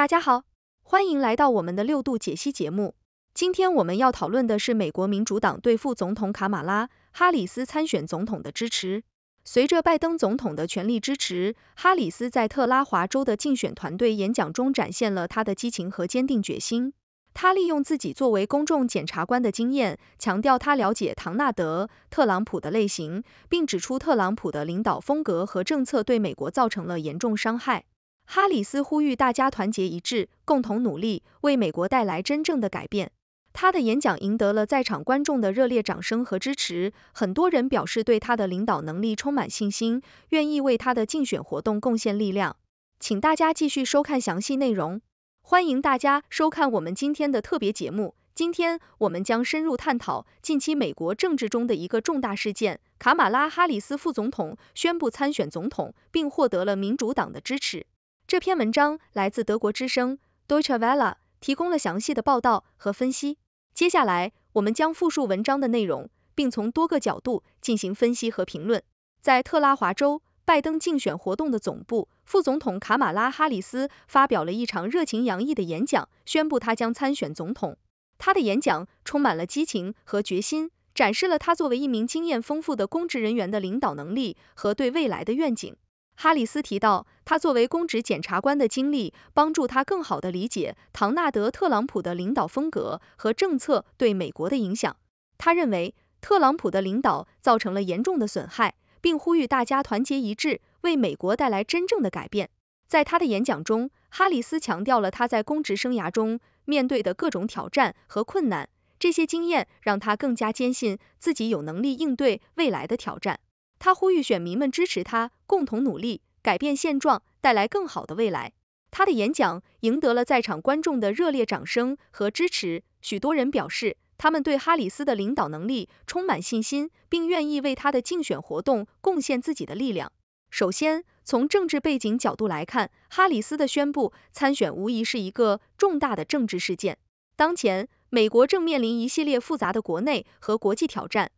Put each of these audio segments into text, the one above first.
大家好，欢迎来到我们的六度解析节目。今天我们要讨论的是美国民主党对副总统卡马拉·哈里斯参选总统的支持。随着拜登总统的全力支持，哈里斯在特拉华州的竞选团队演讲中展现了他的激情和坚定决心。他利用自己作为公众检察官的经验，强调他了解唐纳德·特朗普的类型，并指出特朗普的领导风格和政策对美国造成了严重伤害。哈里斯呼吁大家团结一致，共同努力，为美国带来真正的改变。他的演讲赢得了在场观众的热烈掌声和支持。很多人表示对他的领导能力充满信心，愿意为他的竞选活动贡献力量。请大家继续收看详细内容。欢迎大家收看我们今天的特别节目。今天我们将深入探讨近期美国政治中的一个重大事件：卡马拉·哈里斯副总统宣布参选总统，并获得了民主党的支持。这篇文章来自德国之声 Deutsche Welle，提供了详细的报道和分析。接下来，我们将复述文章的内容，并从多个角度进行分析和评论。在特拉华州，拜登竞选活动的总部，副总统卡马拉哈里斯发表了一场热情洋溢的演讲，宣布他将参选总统。他的演讲充满了激情和决心，展示了他作为一名经验丰富的公职人员的领导能力和对未来的愿景。哈里斯提到，他作为公职检察官的经历帮助他更好地理解唐纳德·特朗普的领导风格和政策对美国的影响。他认为，特朗普的领导造成了严重的损害，并呼吁大家团结一致，为美国带来真正的改变。在他的演讲中，哈里斯强调了他在公职生涯中面对的各种挑战和困难，这些经验让他更加坚信自己有能力应对未来的挑战。他呼吁选民们支持他，共同努力改变现状，带来更好的未来。他的演讲赢得了在场观众的热烈掌声和支持。许多人表示，他们对哈里斯的领导能力充满信心，并愿意为他的竞选活动贡献自己的力量。首先，从政治背景角度来看，哈里斯的宣布参选无疑是一个重大的政治事件。当前，美国正面临一系列复杂的国内和国际挑战。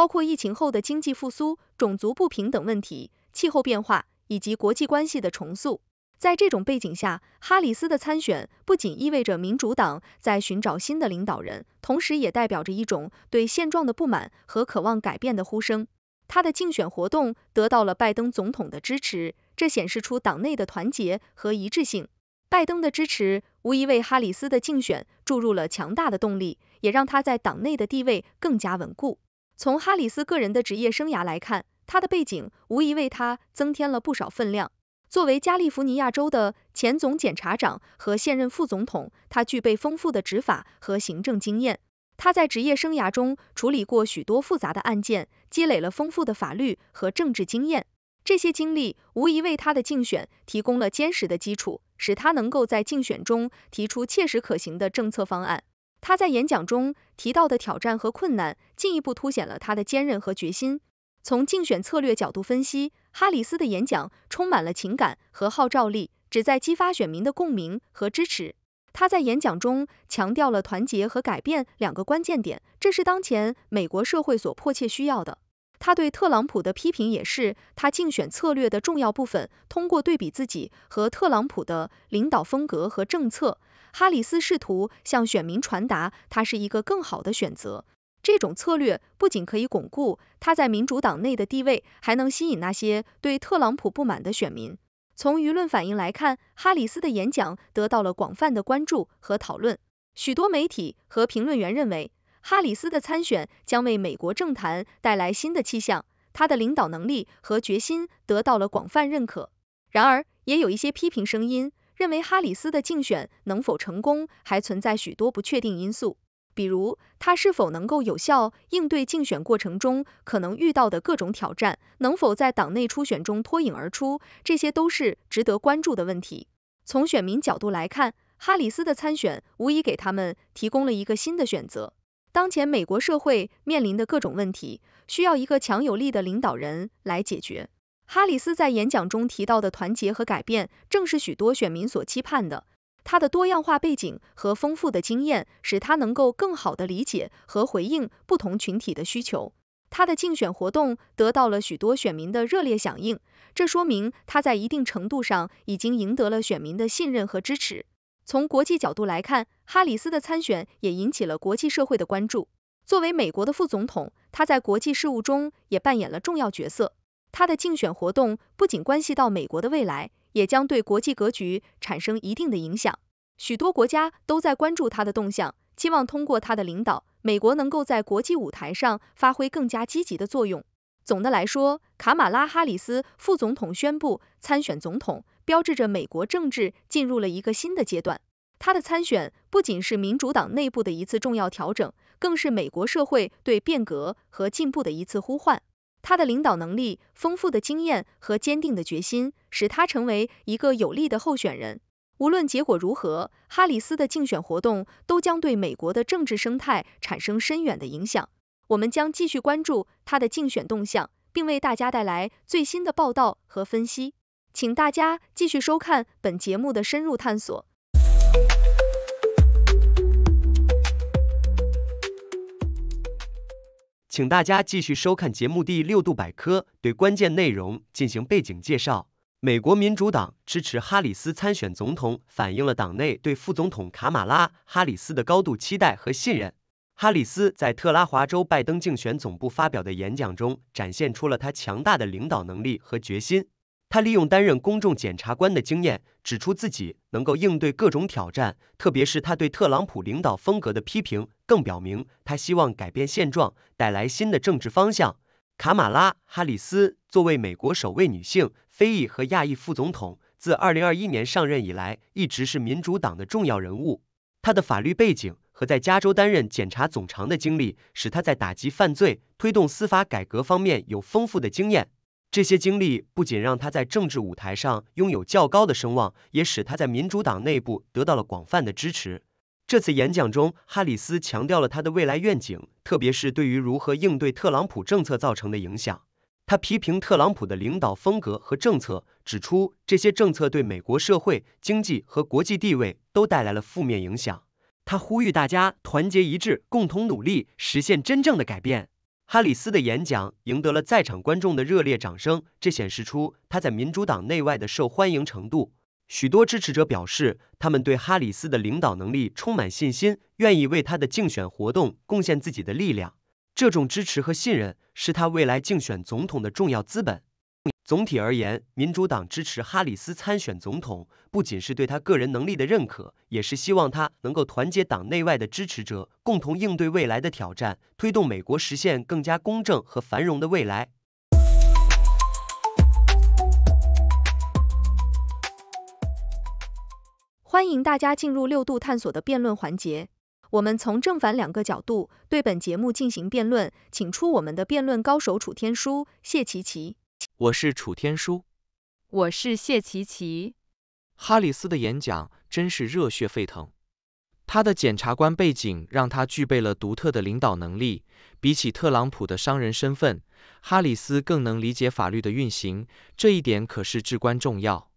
包括疫情后的经济复苏、种族不平等问题、气候变化以及国际关系的重塑。在这种背景下，哈里斯的参选不仅意味着民主党在寻找新的领导人，同时也代表着一种对现状的不满和渴望改变的呼声。他的竞选活动得到了拜登总统的支持，这显示出党内的团结和一致性。拜登的支持无疑为哈里斯的竞选注入了强大的动力，也让他在党内的地位更加稳固。从哈里斯个人的职业生涯来看，他的背景无疑为他增添了不少分量。作为加利福尼亚州的前总检察长和现任副总统，他具备丰富的执法和行政经验。他在职业生涯中处理过许多复杂的案件，积累了丰富的法律和政治经验。这些经历无疑为他的竞选提供了坚实的基础，使他能够在竞选中提出切实可行的政策方案。他在演讲中提到的挑战和困难，进一步凸显了他的坚韧和决心。从竞选策略角度分析，哈里斯的演讲充满了情感和号召力，旨在激发选民的共鸣和支持。他在演讲中强调了团结和改变两个关键点，这是当前美国社会所迫切需要的。他对特朗普的批评也是他竞选策略的重要部分，通过对比自己和特朗普的领导风格和政策。哈里斯试图向选民传达，他是一个更好的选择。这种策略不仅可以巩固他在民主党内的地位，还能吸引那些对特朗普不满的选民。从舆论反应来看，哈里斯的演讲得到了广泛的关注和讨论。许多媒体和评论员认为，哈里斯的参选将为美国政坛带来新的气象。他的领导能力和决心得到了广泛认可。然而，也有一些批评声音。认为哈里斯的竞选能否成功，还存在许多不确定因素，比如他是否能够有效应对竞选过程中可能遇到的各种挑战，能否在党内初选中脱颖而出，这些都是值得关注的问题。从选民角度来看，哈里斯的参选无疑给他们提供了一个新的选择。当前美国社会面临的各种问题，需要一个强有力的领导人来解决。哈里斯在演讲中提到的团结和改变，正是许多选民所期盼的。他的多样化背景和丰富的经验，使他能够更好地理解和回应不同群体的需求。他的竞选活动得到了许多选民的热烈响应，这说明他在一定程度上已经赢得了选民的信任和支持。从国际角度来看，哈里斯的参选也引起了国际社会的关注。作为美国的副总统，他在国际事务中也扮演了重要角色。他的竞选活动不仅关系到美国的未来，也将对国际格局产生一定的影响。许多国家都在关注他的动向，希望通过他的领导，美国能够在国际舞台上发挥更加积极的作用。总的来说，卡马拉哈里斯副总统宣布参选总统，标志着美国政治进入了一个新的阶段。他的参选不仅是民主党内部的一次重要调整，更是美国社会对变革和进步的一次呼唤。他的领导能力、丰富的经验和坚定的决心，使他成为一个有力的候选人。无论结果如何，哈里斯的竞选活动都将对美国的政治生态产生深远的影响。我们将继续关注他的竞选动向，并为大家带来最新的报道和分析。请大家继续收看本节目的深入探索。请大家继续收看节目第六度百科，对关键内容进行背景介绍。美国民主党支持哈里斯参选总统，反映了党内对副总统卡马拉·哈里斯的高度期待和信任。哈里斯在特拉华州拜登竞选总部发表的演讲中，展现出了他强大的领导能力和决心。他利用担任公众检察官的经验，指出自己能够应对各种挑战，特别是他对特朗普领导风格的批评，更表明他希望改变现状，带来新的政治方向。卡马拉·哈里斯作为美国首位女性非裔和亚裔副总统，自二零二一年上任以来，一直是民主党的重要人物。她的法律背景和在加州担任检察总长的经历，使她在打击犯罪、推动司法改革方面有丰富的经验。这些经历不仅让他在政治舞台上拥有较高的声望，也使他在民主党内部得到了广泛的支持。这次演讲中，哈里斯强调了他的未来愿景，特别是对于如何应对特朗普政策造成的影响。他批评特朗普的领导风格和政策，指出这些政策对美国社会、经济和国际地位都带来了负面影响。他呼吁大家团结一致，共同努力，实现真正的改变。哈里斯的演讲赢得了在场观众的热烈掌声，这显示出他在民主党内外的受欢迎程度。许多支持者表示，他们对哈里斯的领导能力充满信心，愿意为他的竞选活动贡献自己的力量。这种支持和信任是他未来竞选总统的重要资本。总体而言，民主党支持哈里斯参选总统，不仅是对他个人能力的认可，也是希望他能够团结党内外的支持者，共同应对未来的挑战，推动美国实现更加公正和繁荣的未来。欢迎大家进入六度探索的辩论环节，我们从正反两个角度对本节目进行辩论，请出我们的辩论高手楚天舒、谢琪琪。我是楚天舒，我是谢琪琪。哈里斯的演讲真是热血沸腾，他的检察官背景让他具备了独特的领导能力。比起特朗普的商人身份，哈里斯更能理解法律的运行，这一点可是至关重要。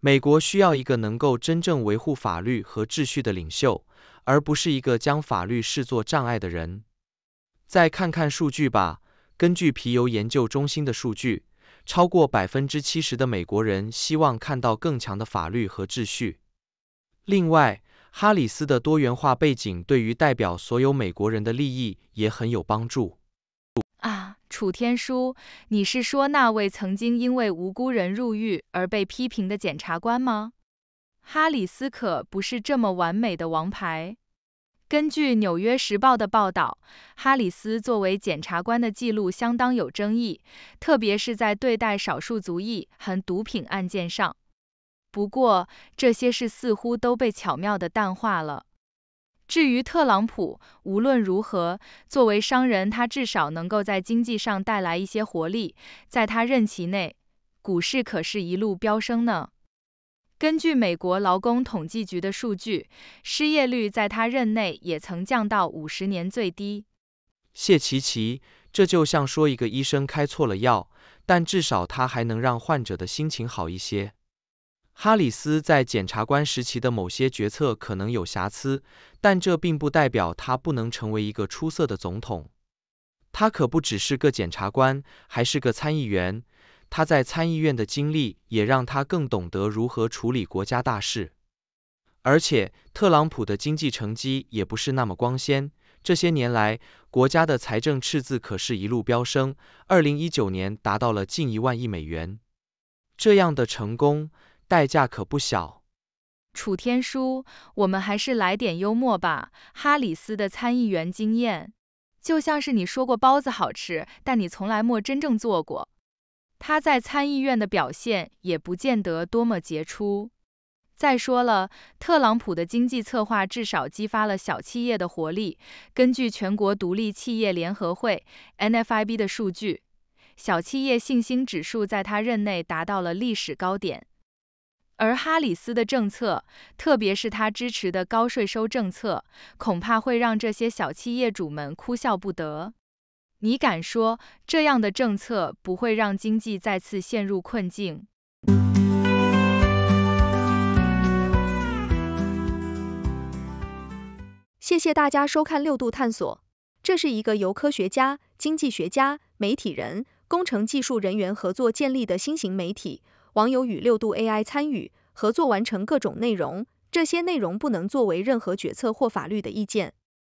美国需要一个能够真正维护法律和秩序的领袖，而不是一个将法律视作障碍的人。再看看数据吧。根据皮尤研究中心的数据，超过百分之七十的美国人希望看到更强的法律和秩序。另外，哈里斯的多元化背景对于代表所有美国人的利益也很有帮助。啊，楚天舒，你是说那位曾经因为无辜人入狱而被批评的检察官吗？哈里斯可不是这么完美的王牌。根据《纽约时报》的报道，哈里斯作为检察官的记录相当有争议，特别是在对待少数族裔和毒品案件上。不过，这些事似乎都被巧妙地淡化了。至于特朗普，无论如何，作为商人，他至少能够在经济上带来一些活力。在他任期内，股市可是一路飙升呢。根据美国劳工统计局的数据，失业率在他任内也曾降到五十年最低。谢奇奇，这就像说一个医生开错了药，但至少他还能让患者的心情好一些。哈里斯在检察官时期的某些决策可能有瑕疵，但这并不代表他不能成为一个出色的总统。他可不只是个检察官，还是个参议员。他在参议院的经历也让他更懂得如何处理国家大事，而且特朗普的经济成绩也不是那么光鲜。这些年来，国家的财政赤字可是一路飙升，二零一九年达到了近一万亿美元。这样的成功代价可不小。楚天舒，我们还是来点幽默吧。哈里斯的参议员经验，就像是你说过包子好吃，但你从来没真正做过。他在参议院的表现也不见得多么杰出。再说了，特朗普的经济策划至少激发了小企业的活力。根据全国独立企业联合会 （NFIB） 的数据，小企业信心指数在他任内达到了历史高点。而哈里斯的政策，特别是他支持的高税收政策，恐怕会让这些小企业主们哭笑不得。你敢说这样的政策不会让经济再次陷入困境？谢谢大家收看六度探索，这是一个由科学家、经济学家、媒体人、工程技术人员合作建立的新型媒体。网友与六度 AI 参与合作完成各种内容，这些内容不能作为任何决策或法律的意见。